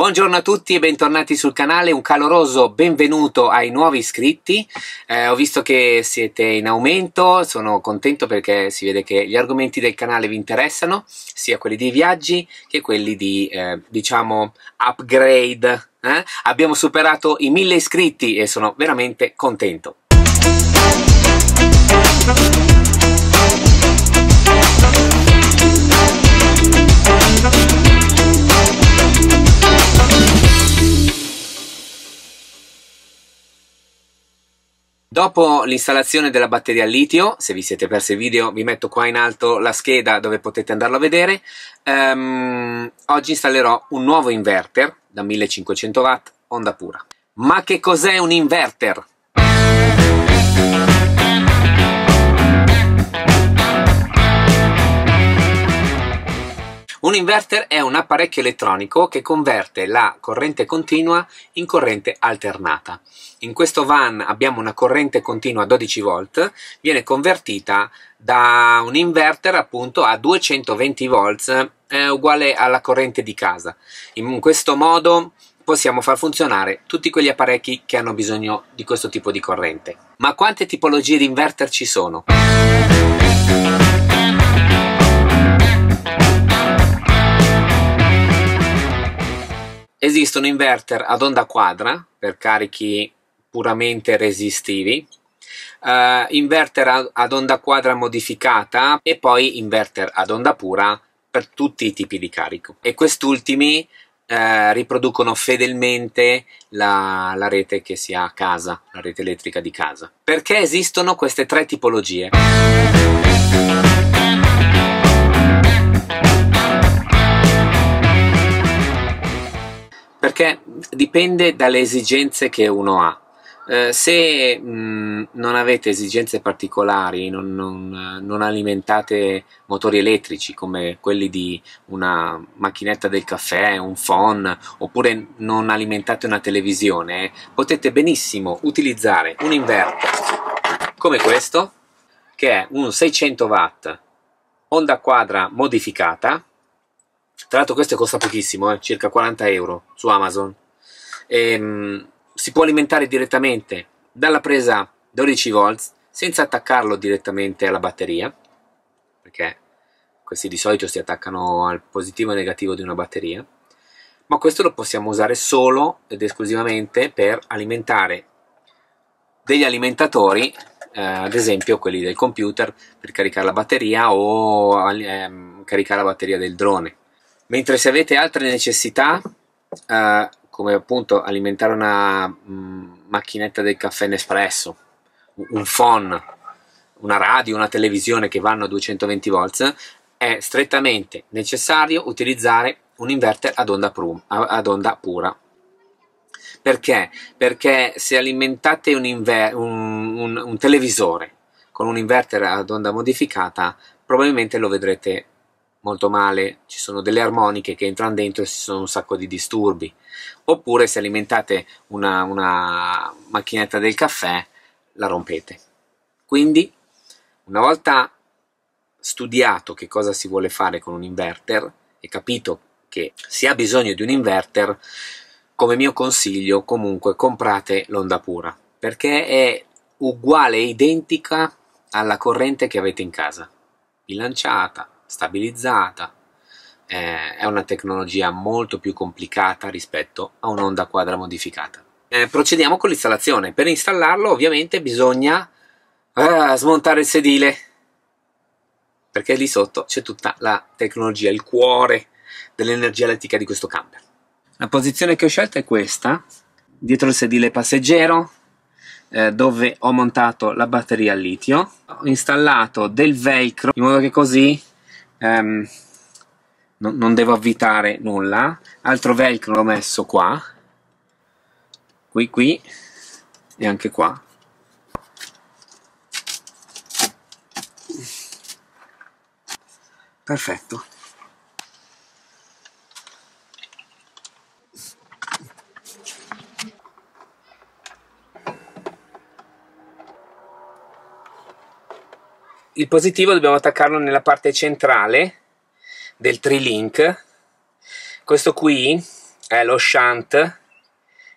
Buongiorno a tutti e bentornati sul canale, un caloroso benvenuto ai nuovi iscritti. Eh, ho visto che siete in aumento, sono contento perché si vede che gli argomenti del canale vi interessano, sia quelli di viaggi che quelli di, eh, diciamo, upgrade. Eh? Abbiamo superato i 1000 iscritti e sono veramente contento. Dopo l'installazione della batteria al litio, se vi siete persi il video vi metto qua in alto la scheda dove potete andarlo a vedere, ehm, oggi installerò un nuovo inverter da 1500 watt onda pura. Ma che cos'è un inverter? Un inverter è un apparecchio elettronico che converte la corrente continua in corrente alternata. In questo van abbiamo una corrente continua a 12 volt, viene convertita da un inverter appunto a 220 volts eh, uguale alla corrente di casa. In questo modo possiamo far funzionare tutti quegli apparecchi che hanno bisogno di questo tipo di corrente. Ma quante tipologie di inverter ci sono? Esistono inverter ad onda quadra per carichi puramente resistivi, uh, inverter ad onda quadra modificata e poi inverter ad onda pura per tutti i tipi di carico. E quest'ultimi eh, riproducono fedelmente la, la, rete che si ha a casa, la rete elettrica di casa. Perché esistono queste tre tipologie? perché dipende dalle esigenze che uno ha. Eh, se mh, non avete esigenze particolari, non, non, non, alimentate motori elettrici come quelli di una macchinetta del caffè, un phone, oppure non alimentate una televisione, potete benissimo utilizzare un inverter come questo, che è un 600 watt onda quadra modificata tra l'altro questo costa pochissimo, eh, circa 40 euro su Amazon. E, ehm, mh, si può alimentare direttamente dalla presa 12 volts senza attaccarlo direttamente alla batteria, perché questi di solito si attaccano al positivo e negativo di una batteria, ma questo lo possiamo usare solo ed esclusivamente per alimentare degli alimentatori, eh, ad esempio quelli del computer, per caricare la batteria o ehm, caricare la batteria del drone. Mentre se avete altre necessità, eh, come appunto alimentare una mh, mm, macchinetta del caffè Nespresso, un phone, una radio, una televisione che vanno a 220 volts, è strettamente necessario utilizzare un inverter ad onda, prum, ad onda pura. Perché? Perché se alimentate un, inver- un, un, un televisore con un inverter ad onda modificata, probabilmente lo vedrete molto male, ci sono delle armoniche che entrano dentro e ci sono un sacco di disturbi. Oppure se alimentate una, una macchinetta del caffè, la rompete. Quindi, una volta studiato che cosa si vuole fare con un inverter e capito che si ha bisogno di un inverter, come mio consiglio comunque comprate l'onda pura, perché è uguale e identica alla corrente che avete in casa, bilanciata, stabilizzata, eh, è una tecnologia molto più complicata rispetto a un'onda quadra modificata. Eh, procediamo con l'installazione, per installarlo ovviamente bisogna eh, smontare il sedile perché lì sotto c'è tutta la tecnologia, il cuore dell'energia elettrica di questo camper. La posizione che ho scelto è questa, dietro il sedile passeggero, eh, dove ho montato la batteria al litio. Ho installato del velcro in modo che così um, ehm, no, non devo avvitare nulla altro velcro l'ho messo qua qui qui e anche qua perfetto il positivo dobbiamo attaccarlo nella parte centrale del trilink questo qui è lo shunt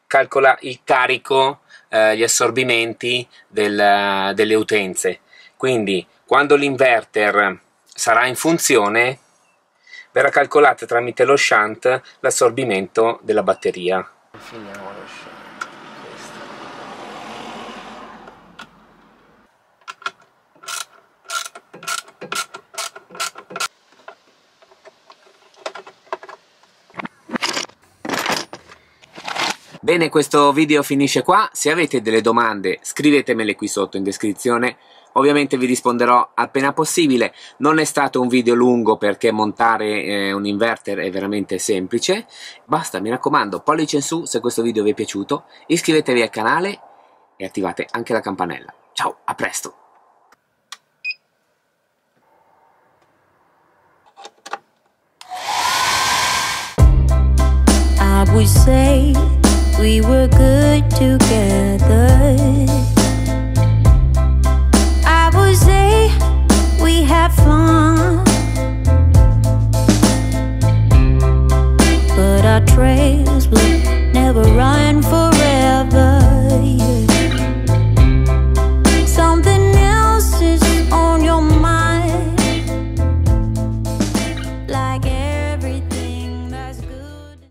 calcola il carico eh, gli assorbimenti del, delle utenze quindi quando l'inverter sarà in funzione verrà calcolato tramite lo shunt l'assorbimento della batteria Finiamo lo shunt Bene, questo video finisce qua. Se avete delle domande scrivetemele qui sotto in descrizione. Ovviamente vi risponderò appena possibile. Non è stato un video lungo perché montare eh, un inverter è veramente semplice. Basta, mi raccomando, pollice in su se questo video vi è piaciuto. Iscrivetevi al canale e attivate anche la campanella. Ciao, a presto! I would say we were good together